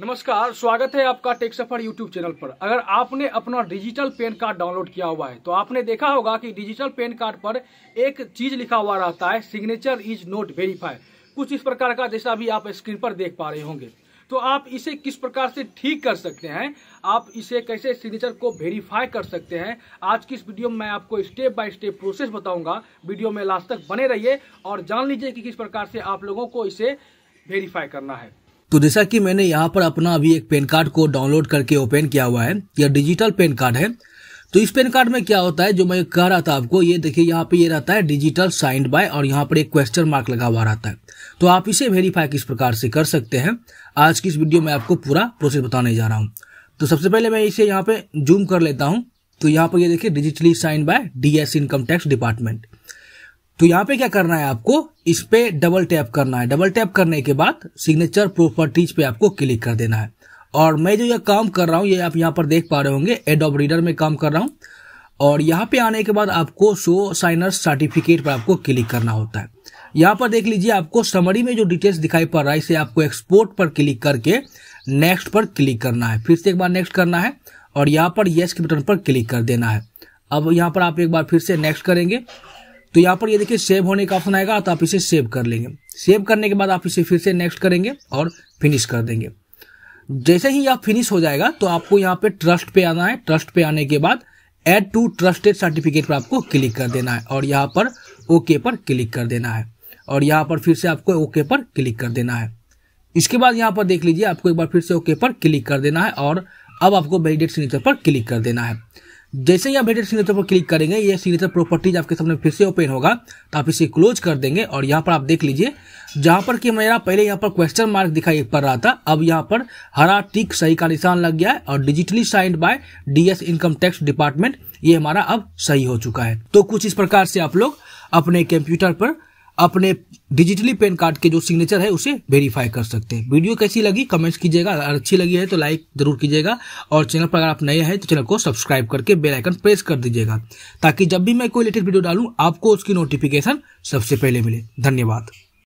नमस्कार स्वागत है आपका टेक सफर यूट्यूब चैनल पर अगर आपने अपना डिजिटल पेन कार्ड डाउनलोड किया हुआ है तो आपने देखा होगा कि डिजिटल पेन कार्ड पर एक चीज लिखा हुआ रहता है सिग्नेचर इज नोट वेरीफाई कुछ इस प्रकार का जैसा भी आप स्क्रीन पर देख पा रहे होंगे तो आप इसे किस प्रकार से ठीक कर सकते हैं आप इसे कैसे सिग्नेचर को वेरीफाई कर सकते हैं आज की इस वीडियो में मैं आपको स्टेप बाय स्टेप प्रोसेस बताऊंगा वीडियो में लास्ट तक बने रहिए और जान लीजिए कि किस प्रकार से आप लोगों को इसे वेरीफाई करना है तो जैसा कि मैंने यहाँ पर अपना अभी एक पेन कार्ड को डाउनलोड करके ओपन किया हुआ है यह डिजिटल पेन कार्ड है तो इस पेन कार्ड में क्या होता है जो मैं कह रहा था आपको ये देखिए यहाँ पे ये रहता है डिजिटल साइंड बाय और यहाँ पर एक क्वेश्चन मार्क लगा हुआ रहता है तो आप इसे वेरीफाई किस प्रकार से कर सकते हैं आज की इस वीडियो में आपको पूरा प्रोसेस बताने जा रहा हूँ तो सबसे पहले मैं इसे यहाँ पे जूम कर लेता हूँ तो यहाँ पर ये देखिए digitally sign by DS income tax department तो यहाँ पे क्या करना है आपको इस पे डबल टैप करना है डबल टैप करने के बाद सिग्नेचर प्रॉपर्टीज पे आपको क्लिक कर देना है और मैं जो यह काम कर रहा हूँ ये आप यहाँ पर देख पा रहे होंगे एडोब रीडर में काम कर रहा हूँ और यहाँ पे आने के बाद आपको शो साइनर सर्टिफिकेट पर आपको क्लिक करना होता है यहाँ पर देख लीजिए आपको समरी में जो डिटेल्स दिखाई पड़ रहा है इसे आपको एक्सपोर्ट पर क्लिक करके नेक्स्ट पर क्लिक करना है फिर से एक बार नेक्स्ट करना है और यहाँ पर यस के बटन पर क्लिक कर देना है अब यहाँ पर आप एक बार फिर से नेक्स्ट करेंगे तो यहाँ पर ये देखिए सेव होने का ऑप्शन आएगा तो आप इसे सेव कर लेंगे सेव करने के बाद आप इसे फिर से नेक्स्ट करेंगे और फिनिश कर देंगे जैसे ही यह फिनिश हो जाएगा तो आपको यहाँ पे ट्रस्ट पे आना है ट्रस्ट पे आने के बाद एड टू ट्रस्टेड सर्टिफिकेट पर आपको क्लिक कर देना है और यहाँ पर ओके पर क्लिक कर देना है और यहाँ पर फिर से आपको ओके पर क्लिक कर देना है इसके बाद यहाँ पर देख लीजिए आपको एक बार फिर से ओके पर क्लिक कर देना है और अब आपको वैलिडेट सिग्नेचर पर क्लिक कर देना है जैसे ही आप एडिट सिग्नेचर पर क्लिक करेंगे ये सिग्नेचर प्रॉपर्टीज आपके सामने फिर से ओपन होगा तो आप इसे क्लोज कर देंगे और यहाँ पर आप देख लीजिए जहाँ पर कि मेरा पहले यहाँ पर क्वेश्चन मार्क दिखाई पड़ रहा था अब यहाँ पर हरा टिक सही का निशान लग गया है और digitally signed by DS income tax department ये हमारा अब सही हो चुका है तो कुछ इस प्रकार से आप लोग अपने कंप्यूटर पर अपने डिजिटली पैन कार्ड के जो सिग्नेचर है उसे वेरीफाई कर सकते हैं वीडियो कैसी लगी कमेंट्स कीजिएगा अगर अच्छी लगी है तो लाइक जरूर कीजिएगा और चैनल पर अगर आप नए हैं तो चैनल को सब्सक्राइब करके बेल आइकन प्रेस कर दीजिएगा ताकि जब भी मैं कोई लेटेस्ट वीडियो डालूं आपको उसकी नोटिफिकेशन सबसे पहले मिले धन्यवाद